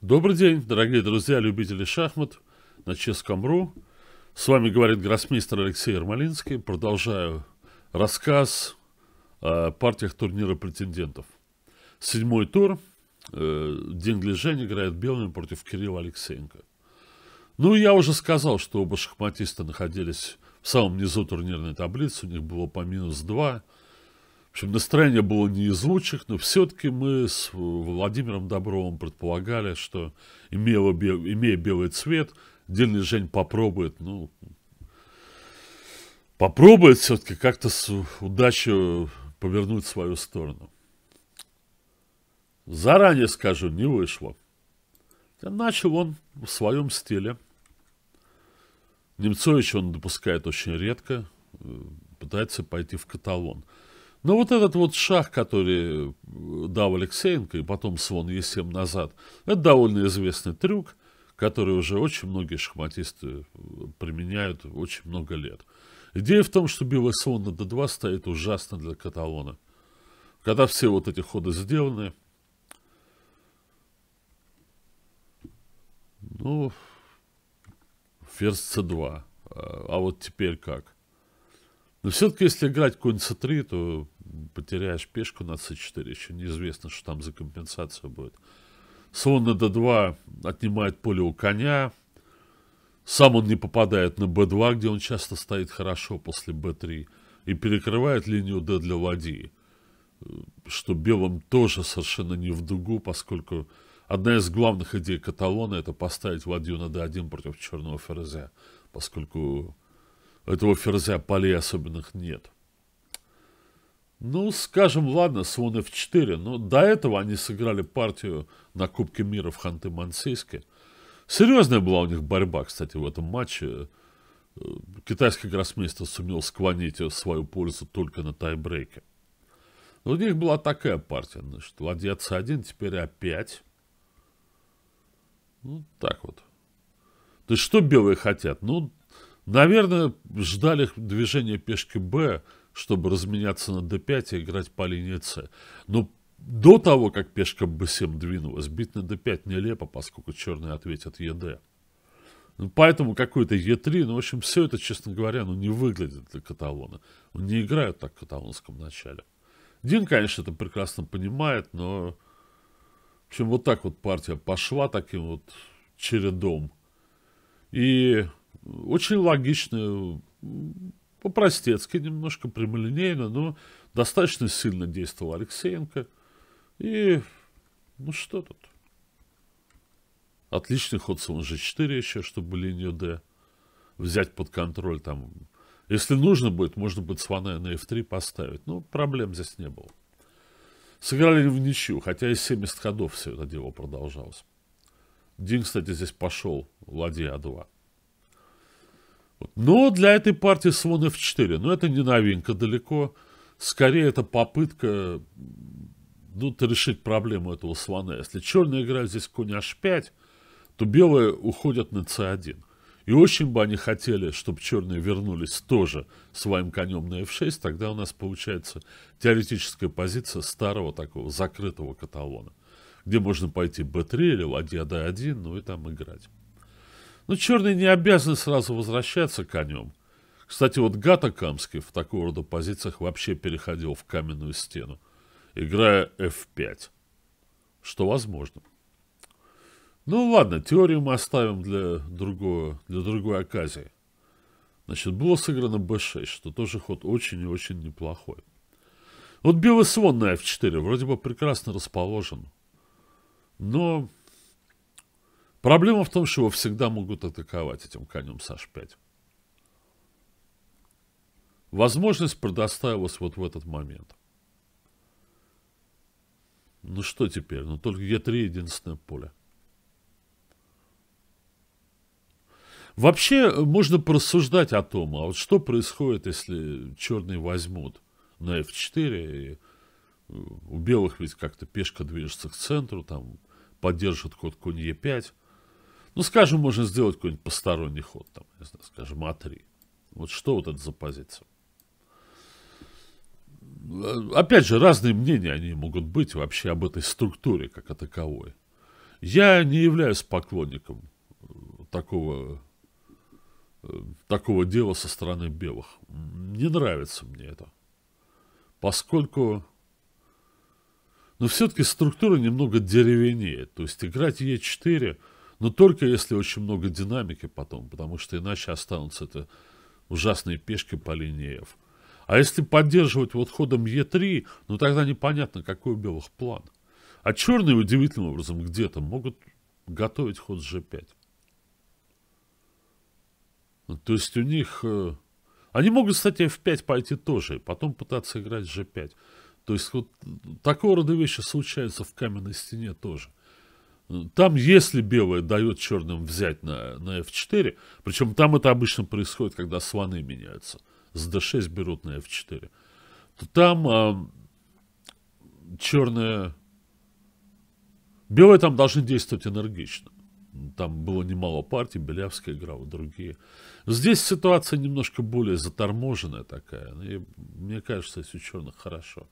Добрый день, дорогие друзья, любители шахмат на Ческом.ру. С вами говорит гроссмейстер Алексей Ермолинский. Продолжаю рассказ о партиях турнира претендентов. Седьмой тур. Э, день Глижень играет белыми против Кирилла Алексеенко. Ну, я уже сказал, что оба шахматиста находились в самом низу турнирной таблицы. У них было по минус 2. В общем, настроение было не из лучших, но все-таки мы с Владимиром Добровым предполагали, что, имела, имея белый цвет, дельный Жень попробует, ну, попробует все-таки как-то с удачей повернуть в свою сторону. Заранее скажу, не вышло. Начал он в своем стиле. Немцович он допускает очень редко, э, пытается пойти в каталон. Но ну, вот этот вот шаг, который э, дал Алексеенко и потом Свон Е7 назад, это довольно известный трюк, который уже очень многие шахматисты э, применяют очень много лет. Идея в том, что белый слон на d2 стоит ужасно для каталона. Когда все вот эти ходы сделаны, ну, ферзь с 2 а, а вот теперь как? Но все-таки, если играть конь c3, то потеряешь пешку на c4. Еще неизвестно, что там за компенсация будет. Слон на d2 отнимает поле у коня. Сам он не попадает на b2, где он часто стоит хорошо после b3. И перекрывает линию d для ладьи. Что белым тоже совершенно не в дугу, поскольку одна из главных идей каталона это поставить ладью на d1 против черного ферзя. Поскольку этого ферзя полей особенных нет. Ну, скажем, ладно, слон f4, но до этого они сыграли партию на Кубке мира в Ханты-Мансийске. Серьезная была у них борьба, кстати, в этом матче. Э, китайский гроссмейстер сумел склонить в свою пользу только на тайбрейке. Но у них была такая партия, значит, ладья c1, теперь опять. Ну, так вот. То есть, что белые хотят? Ну, Наверное, ждали движения пешки Б, чтобы разменяться на d5 и играть по линии С. Но до того, как пешка b7 двинулась, бить на d5 нелепо, поскольку черные ответят ед. Ну, поэтому какой-то е 3 ну, в общем, все это, честно говоря, ну, не выглядит для каталона. Ну, не играют так в каталонском начале. Дин, конечно, это прекрасно понимает, но... В общем, вот так вот партия пошла таким вот чередом. И очень логично, по-простецки немножко, прямолинейно, но достаточно сильно действовал Алексеенко. И ну что тут? Отличный ход слон g4 еще, чтобы линию d взять под контроль. Там, если нужно будет, можно будет слона на f3 поставить. Но проблем здесь не было. Сыграли в ничью, хотя и 70 ходов все это дело продолжалось. Дин, кстати, здесь пошел ладья а2. Ну, для этой партии слон f4. Но ну, это не новинка далеко. Скорее, это попытка ну, решить проблему этого слона. Если черные играют здесь конь h5, то белые уходят на c1. И очень бы они хотели, чтобы черные вернулись тоже своим конем на f6. Тогда у нас получается теоретическая позиция старого такого закрытого каталона, где можно пойти b3 или ладья d1, ну и там играть. Но ну, черные не обязаны сразу возвращаться конем. Кстати, вот Гата Камский в такого рода позициях вообще переходил в каменную стену, играя F5, что возможно. Ну ладно, теорию мы оставим для, другого, для другой оказии. Значит, было сыграно b6, что тоже ход очень и очень неплохой. Вот белый слон на f4 вроде бы прекрасно расположен. Но Проблема в том, что его всегда могут атаковать этим конем с h5. Возможность предоставилась вот в этот момент. Ну что теперь? Ну только Е3 единственное поле. Вообще э, можно порассуждать о том, а вот что происходит, если черные возьмут на F4, и э, у белых ведь как-то пешка движется к центру, там поддержит ход конь e 5 ну, скажем, можно сделать какой-нибудь посторонний ход, там, не знаю, скажем, А3. Вот что вот это за позиция? Опять же, разные мнения, они могут быть вообще об этой структуре как о таковой. Я не являюсь поклонником э, такого, э, такого дела со стороны белых. Не нравится мне это. Поскольку но ну, все-таки структура немного деревенеет. То есть играть Е4 но только если очень много динамики потом, потому что иначе останутся это ужасные пешки по линии F. А если поддерживать вот ходом Е3, ну тогда непонятно, какой у белых план. А черные удивительным образом где-то могут готовить ход G5. Ну, то есть у них... Э, они могут, кстати, F5 пойти тоже, и потом пытаться играть G5. То есть вот такого рода вещи случаются в каменной стене тоже. Там, если белое дает черным взять на, на f4, причем там это обычно происходит, когда слоны меняются, с d6 берут на f4, то там а, черное... Белые там должны действовать энергично. Там было немало партий, Белявская играла, другие. Здесь ситуация немножко более заторможенная такая. И, ну, мне кажется, если у черных хорошо.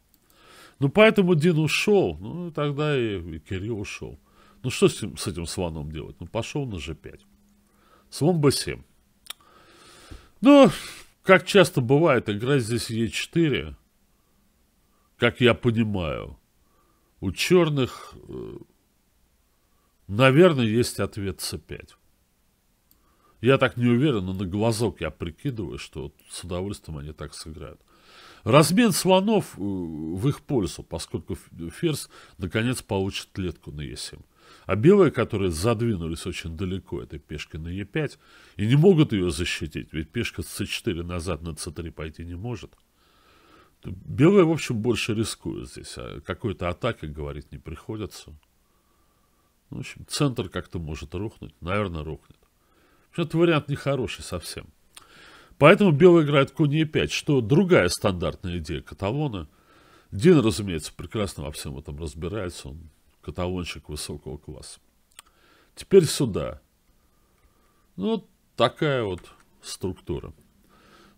Ну, поэтому Дин ушел, ну, тогда и, и Кирилл ушел. Ну что с этим, с этим слоном делать? Ну пошел на g5. Слон b7. Ну, как часто бывает, игра здесь e4. Как я понимаю, у черных, э, наверное, есть ответ c5. Я так не уверен, но на глазок я прикидываю, что с удовольствием они так сыграют. Размен слонов э, в их пользу, поскольку ферзь наконец получит клетку на Е7. А белые, которые задвинулись очень далеко этой пешкой на Е5 и не могут ее защитить, ведь пешка с c4 назад на с 3 пойти не может. Белые, в общем, больше рискуют здесь. А какой-то атаке говорить не приходится. Ну, в общем, центр как-то может рухнуть. Наверное, рухнет. Этот вариант нехороший совсем. Поэтому белый играет конь Е5, что другая стандартная идея каталона. Дин, разумеется, прекрасно во всем этом разбирается. Он каталонщик высокого класса. Теперь сюда. Ну, вот такая вот структура.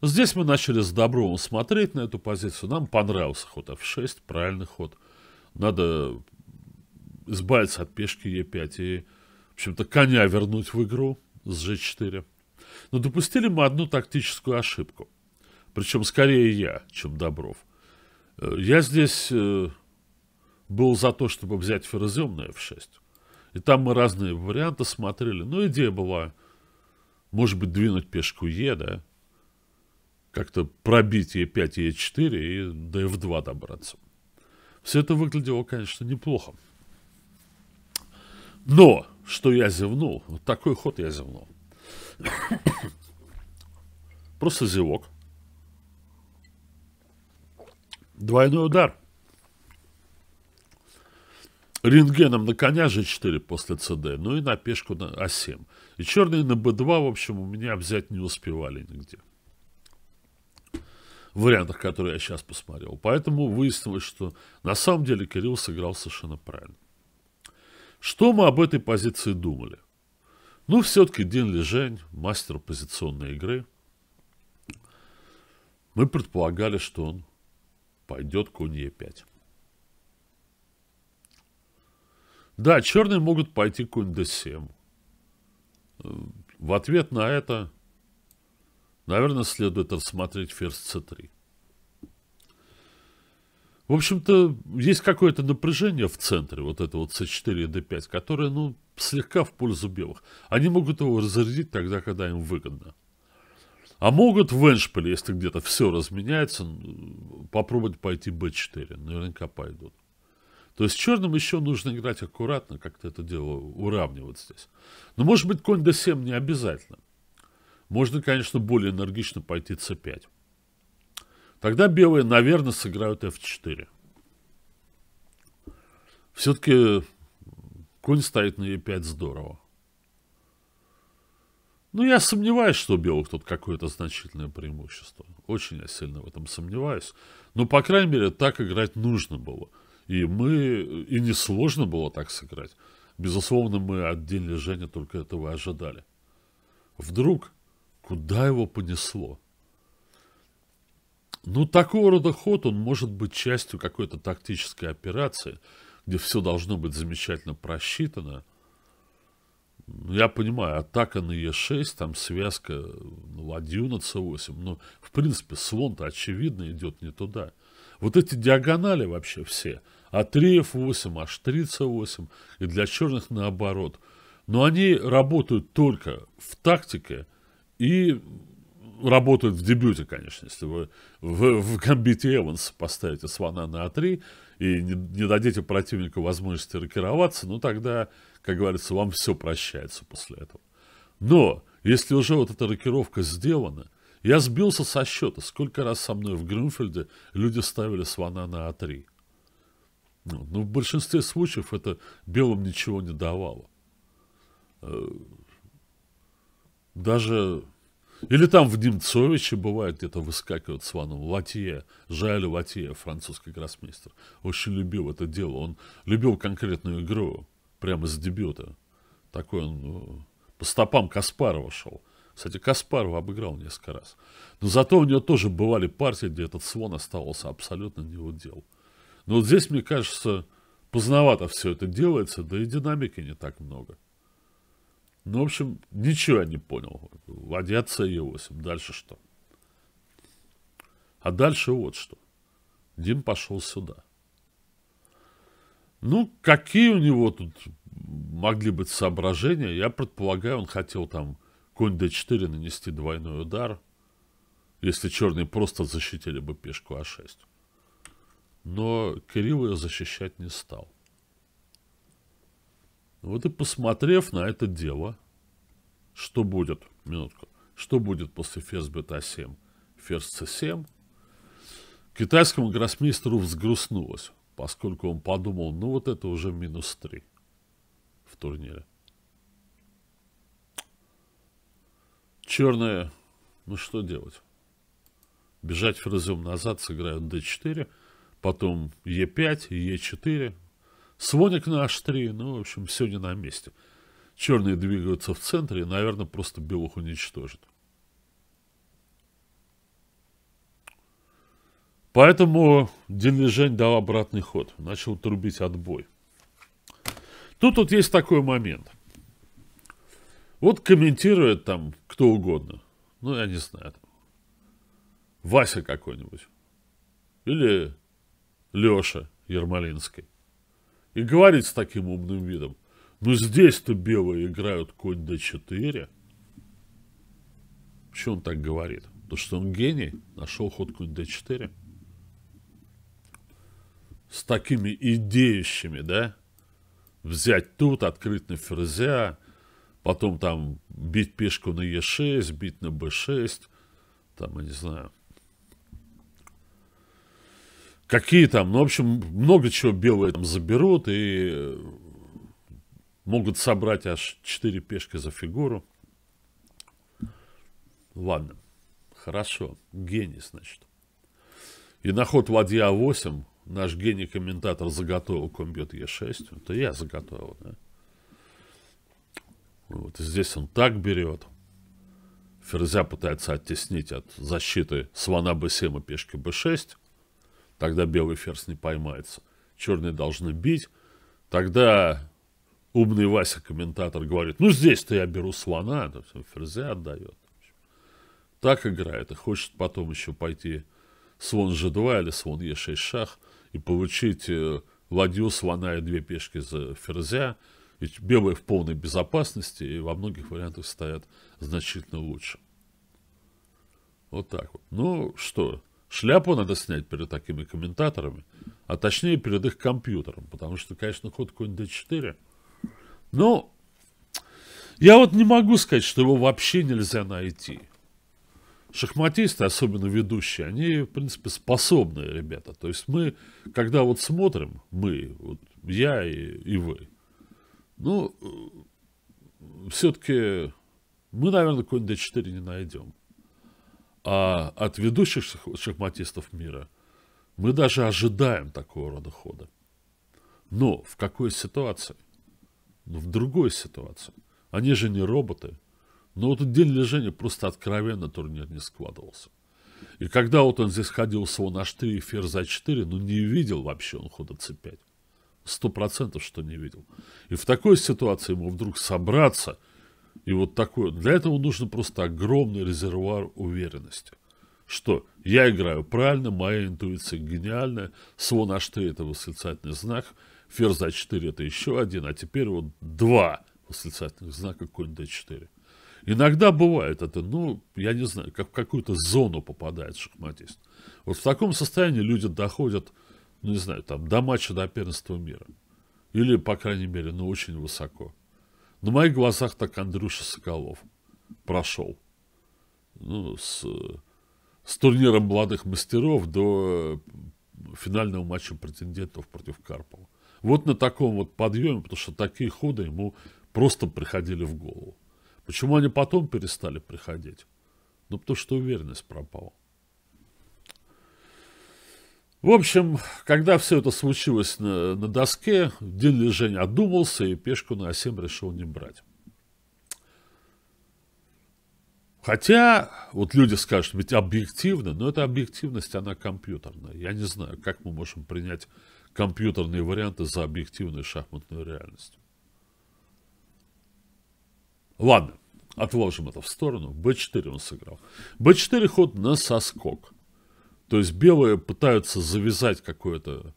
Здесь мы начали с добром смотреть на эту позицию. Нам понравился ход f6, правильный ход. Надо избавиться от пешки e5 и, в общем-то, коня вернуть в игру с g4. Но допустили мы одну тактическую ошибку. Причем скорее я, чем Добров. Э, я здесь э, был за то, чтобы взять ферзем в f6. И там мы разные варианты смотрели. Но ну, идея была, может быть, двинуть пешку Е, да? Как-то пробить Е5, Е4 и до F2 добраться. Все это выглядело, конечно, неплохо. Но, что я зевнул, вот такой ход я зевнул. Просто зевок. Двойной удар рентгеном на коня же 4 после CD, ну и на пешку на А7. И черные на б 2 в общем, у меня взять не успевали нигде. В вариантах, которые я сейчас посмотрел. Поэтому выяснилось, что на самом деле Кирилл сыграл совершенно правильно. Что мы об этой позиции думали? Ну, все-таки Дин Лежень, мастер позиционной игры. Мы предполагали, что он пойдет конь Е5. Да, черные могут пойти конь d 7 В ответ на это, наверное, следует рассмотреть ферзь c3. В общем-то, есть какое-то напряжение в центре, вот это вот c4 и d5, которое, ну, слегка в пользу белых. Они могут его разрядить тогда, когда им выгодно. А могут в эншпиле, если где-то все разменяется, попробовать пойти b4. Наверняка пойдут. То есть черным еще нужно играть аккуратно, как-то это дело уравнивать здесь. Но может быть конь d7 не обязательно. Можно, конечно, более энергично пойти c5. Тогда белые, наверное, сыграют f4. Все-таки конь стоит на e5 здорово. Ну, я сомневаюсь, что у белых тут какое-то значительное преимущество. Очень я сильно в этом сомневаюсь. Но, по крайней мере, так играть нужно было. И мы... И несложно было так сыграть. Безусловно, мы от День Женя только этого и ожидали. Вдруг, куда его понесло? Ну, такого рода ход, он может быть частью какой-то тактической операции, где все должно быть замечательно просчитано. Ну, я понимаю, атака на Е6, там связка ну, ладью на С8. Но, в принципе, слон-то, очевидно, идет не туда. Вот эти диагонали вообще все – Атреев 8, Аштрица 8 и для черных наоборот. Но они работают только в тактике и работают в дебюте, конечно. Если вы в, в гамбите Эванс поставите слона на А3 и не, не дадите противнику возможности рокироваться, ну тогда, как говорится, вам все прощается после этого. Но если уже вот эта рокировка сделана, я сбился со счета, сколько раз со мной в Грюнфельде люди ставили слона на А3. Но ну, в большинстве случаев это белым ничего не давало. Э, даже... Или там в Немцовиче бывает где-то выскакивает с ваном Латье, Жаль Латье, французский гроссмейстер. Очень любил это дело. Он любил конкретную игру прямо с дебюта. Такой он ну, по стопам Каспарова шел. Кстати, Каспарова обыграл несколько раз. Но зато у него тоже бывали партии, где этот слон оставался абсолютно не удел. дел. Но вот здесь, мне кажется, поздновато все это делается, да и динамики не так много. Ну, в общем, ничего я не понял. Ладья Е8. Дальше что? А дальше вот что. Дим пошел сюда. Ну, какие у него тут могли быть соображения? Я предполагаю, он хотел там конь d4 нанести двойной удар, если черные просто защитили бы пешку а6 но Кирилл ее защищать не стал. Вот и посмотрев на это дело, что будет, минутку, что будет после ферзь бета 7, Ферзь c7, китайскому гроссмейстеру взгрустнулось, поскольку он подумал, ну вот это уже минус 3 в турнире. Черная, ну что делать? Бежать ферзем назад, сыграют d4, потом Е5, Е4, своник на H3, ну, в общем, все не на месте. Черные двигаются в центре, и, наверное, просто белых уничтожат Поэтому Дилижень дал обратный ход, начал трубить отбой. Тут вот есть такой момент. Вот комментирует там кто угодно. Ну, я не знаю. Вася какой-нибудь. Или Леша Ермолинский. И говорит с таким умным видом, ну здесь-то белые играют конь d 4. Почему он так говорит? Потому что он гений, нашел ход конь d 4. С такими идеющими, да? Взять тут, открыть на ферзя, потом там бить пешку на e 6 бить на b 6 там, я не знаю, Какие там, ну, в общем, много чего белые там заберут и э, могут собрать аж 4 пешки за фигуру. Ладно, хорошо, гений, значит. И на ход ладья А8 наш гений-комментатор заготовил конь Е6. Это я заготовил, да? Вот, здесь он так берет. Ферзя пытается оттеснить от защиты слона б 7 и пешки б 6 тогда белый ферзь не поймается. Черные должны бить, тогда умный Вася, комментатор, говорит, ну здесь-то я беру слона, то ферзя отдает. Так играет и хочет потом еще пойти слон g2 или слон e6 шах и получить э, ладью слона и две пешки за ферзя. Ведь белые в полной безопасности и во многих вариантах стоят значительно лучше. Вот так вот. Ну что, Шляпу надо снять перед такими комментаторами, а точнее перед их компьютером, потому что, конечно, ход какой-нибудь D4. Но ну, я вот не могу сказать, что его вообще нельзя найти. Шахматисты, особенно ведущие, они, в принципе, способные ребята. То есть мы, когда вот смотрим, мы, вот я и, и вы, ну, э, все-таки мы, наверное, какой-нибудь D4 не найдем а от ведущих шахматистов мира мы даже ожидаем такого рода хода. Но в какой ситуации? Ну, в другой ситуации. Они же не роботы. Но вот день лежения просто откровенно турнир не складывался. И когда вот он здесь ходил всего на H3 фер за 4, ну не видел вообще он хода c5. Сто процентов, что не видел. И в такой ситуации ему вдруг собраться – и вот такой Для этого нужно просто огромный резервуар уверенности. Что я играю правильно, моя интуиция гениальная, слон H3 это восклицательный знак, ферзь А4 это еще один, а теперь вот два восклицательных знака конь d4. Иногда бывает это, ну, я не знаю, как в какую-то зону попадает шахматист. Вот в таком состоянии люди доходят, ну, не знаю, там, до матча, до первенства мира. Или, по крайней мере, ну, очень высоко. На моих глазах так Андрюша Соколов прошел. Ну, с, с турниром молодых мастеров до э, финального матча претендентов против Карпова. Вот на таком вот подъеме, потому что такие ходы ему просто приходили в голову. Почему они потом перестали приходить? Ну, потому что уверенность пропала. В общем, когда все это случилось на, на доске, Дилли Жень одумался и пешку на А7 решил не брать. Хотя, вот люди скажут, ведь объективно, но эта объективность, она компьютерная. Я не знаю, как мы можем принять компьютерные варианты за объективную шахматную реальность. Ладно, отложим это в сторону. b4 он сыграл. b4 ход на соскок. То есть белые пытаются завязать какое-то...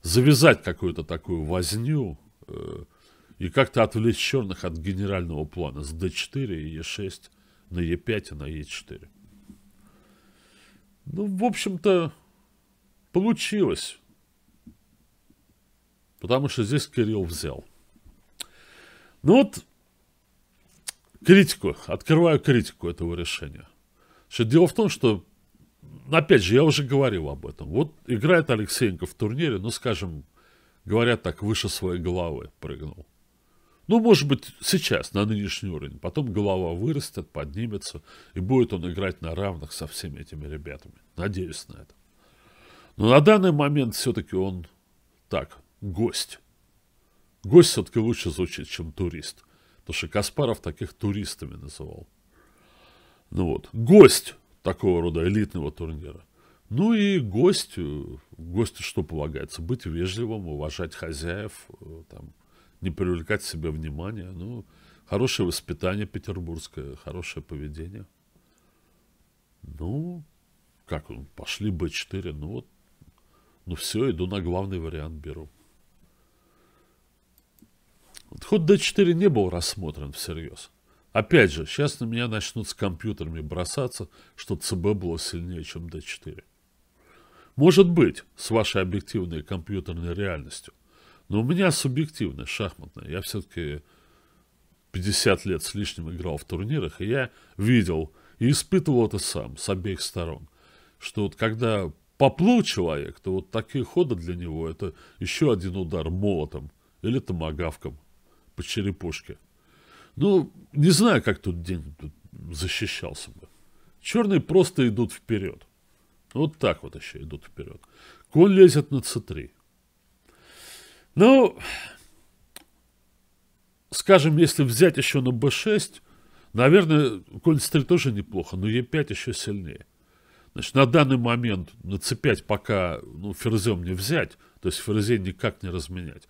Завязать какую-то такую возню э, и как-то отвлечь черных от генерального плана с d4 и e6 на e5 и на e4. Ну, в общем-то, получилось. Потому что здесь Кирилл взял. Ну вот, критику, открываю критику этого решения. Что дело в том, что ну, опять же, я уже говорил об этом. Вот играет Алексеенко в турнире, ну, скажем, говорят так, выше своей головы прыгнул. Ну, может быть, сейчас, на нынешний уровень. Потом голова вырастет, поднимется, и будет он играть на равных со всеми этими ребятами. Надеюсь на это. Но на данный момент все-таки он так, гость. Гость все-таки лучше звучит, чем турист. Потому что Каспаров таких туристами называл. Ну вот, гость такого рода элитного турнира. Ну и гостю, гостю что полагается? Быть вежливым, уважать хозяев, э, там, не привлекать к себе внимания. Ну, хорошее воспитание петербургское, хорошее поведение. Ну, как он, пошли Б4, ну вот, ну все, иду на главный вариант беру. Ход d4 не был рассмотрен всерьез. Опять же, сейчас на меня начнут с компьютерами бросаться, что ЦБ было сильнее, чем D4. Может быть, с вашей объективной компьютерной реальностью. Но у меня субъективная, шахматная. Я все-таки 50 лет с лишним играл в турнирах, и я видел и испытывал это сам, с обеих сторон. Что вот когда поплыл человек, то вот такие ходы для него это еще один удар молотом или томогавком по черепушке. Ну, не знаю, как тут день тут защищался бы. Черные просто идут вперед. Вот так вот еще идут вперед. Конь лезет на c3. Ну, скажем, если взять еще на b6, наверное, конь c3 тоже неплохо, но e5 еще сильнее. Значит, на данный момент на c5 пока ну, ферзем не взять, то есть ферзей никак не разменять.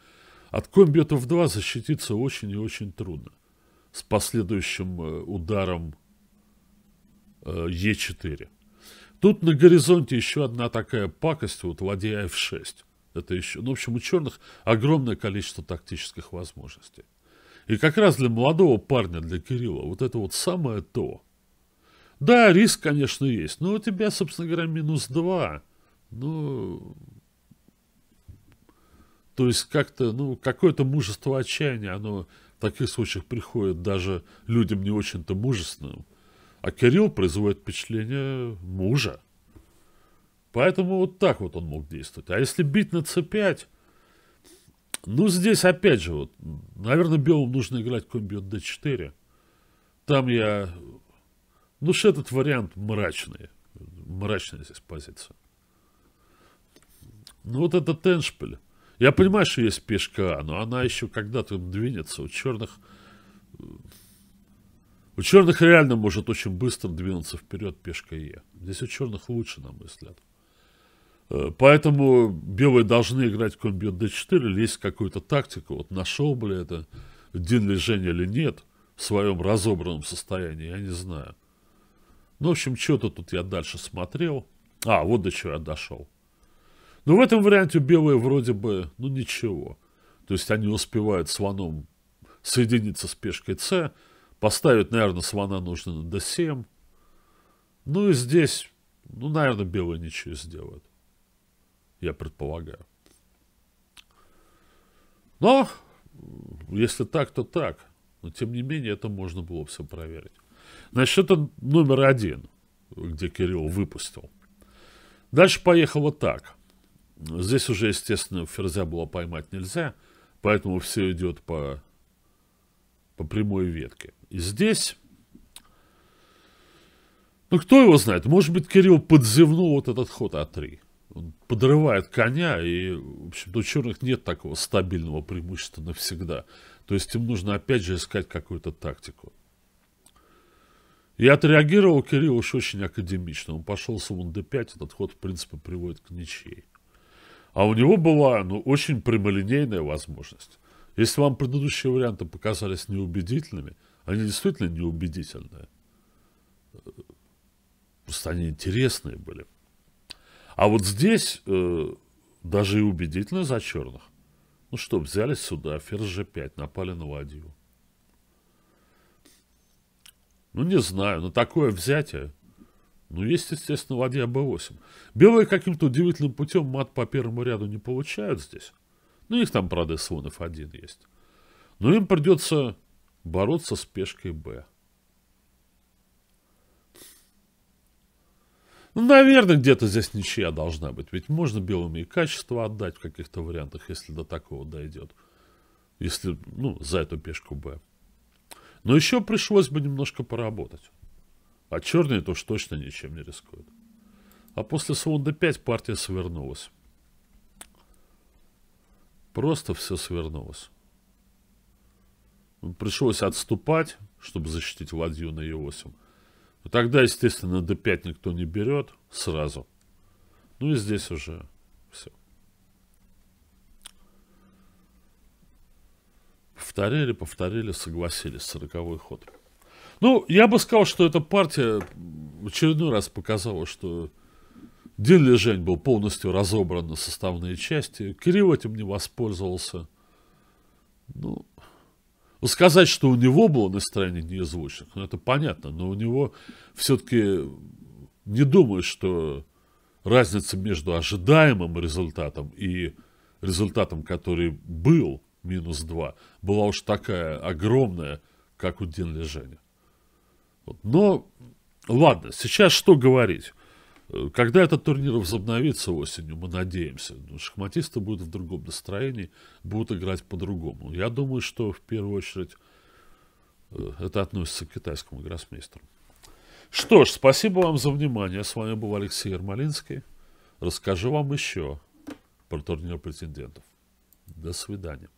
От конь бьет в 2 защититься очень и очень трудно с последующим э, ударом э, Е4. Тут на горизонте еще одна такая пакость, вот ладья F6. Это еще, ну, в общем, у черных огромное количество тактических возможностей. И как раз для молодого парня, для Кирилла, вот это вот самое то. Да, риск, конечно, есть, но у тебя, собственно говоря, минус 2. Ну, то есть как-то, ну, какое-то мужество отчаяния, оно в таких случаях приходят даже людям не очень-то мужественным. А Кирилл производит впечатление мужа. Поэтому вот так вот он мог действовать. А если бить на c5, ну здесь опять же, вот, наверное, белым нужно играть конь бьет d4. Там я... Ну что этот вариант мрачный. Мрачная здесь позиция. Ну вот это Теншпель. Я понимаю, что есть пешка, но она еще когда-то двинется. У черных... У черных реально может очень быстро двинуться вперед пешка Е. Здесь у черных лучше, на мой взгляд. Э, поэтому белые должны играть конь бьет d4, лезть есть какую-то тактику. Вот нашел, бля, это Дин Женя или нет в своем разобранном состоянии, я не знаю. Ну, в общем, что-то тут я дальше смотрел. А, вот до чего я дошел. Но ну, в этом варианте белые вроде бы, ну ничего. То есть они успевают с соединиться с пешкой С, поставить, наверное, с нужно на d7. Ну и здесь, ну, наверное, белые ничего сделают. Я предполагаю. Но, если так, то так. Но, тем не менее, это можно было все проверить. Значит, это номер один, где Кирилл выпустил. Дальше поехало так. Здесь уже, естественно, ферзя было поймать нельзя, поэтому все идет по, по прямой ветке. И здесь... Ну, кто его знает? Может быть, Кирилл подзевнул вот этот ход А3. Он подрывает коня, и, в общем-то, у черных нет такого стабильного преимущества навсегда. То есть им нужно, опять же, искать какую-то тактику. Я отреагировал Кирилл уж очень академично. Он пошел с d5, этот ход, в принципе, приводит к ничьей. А у него была ну, очень прямолинейная возможность. Если вам предыдущие варианты показались неубедительными, они действительно неубедительные. Просто они интересные были. А вот здесь э, даже и убедительно за черных. Ну что, взяли сюда, ферзь g5, напали на ладью. Ну не знаю, но такое взятие но ну, есть, естественно, ладья b8. Белые каким-то удивительным путем мат по первому ряду не получают здесь. Ну, их там, правда, слон f1 есть. Но им придется бороться с пешкой б. Ну, наверное, где-то здесь ничья должна быть. Ведь можно белыми и качество отдать в каких-то вариантах, если до такого дойдет. Если, ну, за эту пешку Б. Но еще пришлось бы немножко поработать. А черные то уж точно ничем не рискуют. А после Свонда 5 партия свернулась. Просто все свернулось. Пришлось отступать, чтобы защитить ладью на Е8. Но тогда, естественно, d5 никто не берет сразу. Ну и здесь уже все. Повторили, повторили, согласились. Сороковой ход. Ну, я бы сказал, что эта партия в очередной раз показала, что Дин Лежень был полностью разобран на составные части. Кирилл этим не воспользовался. Ну, сказать, что у него было настроение неизвучных, ну, это понятно, но у него все-таки не думаю, что разница между ожидаемым результатом и результатом, который был, минус два, была уж такая огромная, как у Дин Лежень. Но, ладно, сейчас что говорить? Э, когда этот турнир возобновится осенью, мы надеемся, ну, шахматисты будут в другом настроении, будут играть по-другому. Я думаю, что в первую очередь э, это относится к китайскому гроссмейстеру. Что ж, спасибо вам за внимание. С вами был Алексей Ермолинский. Расскажу вам еще про турнир претендентов. До свидания.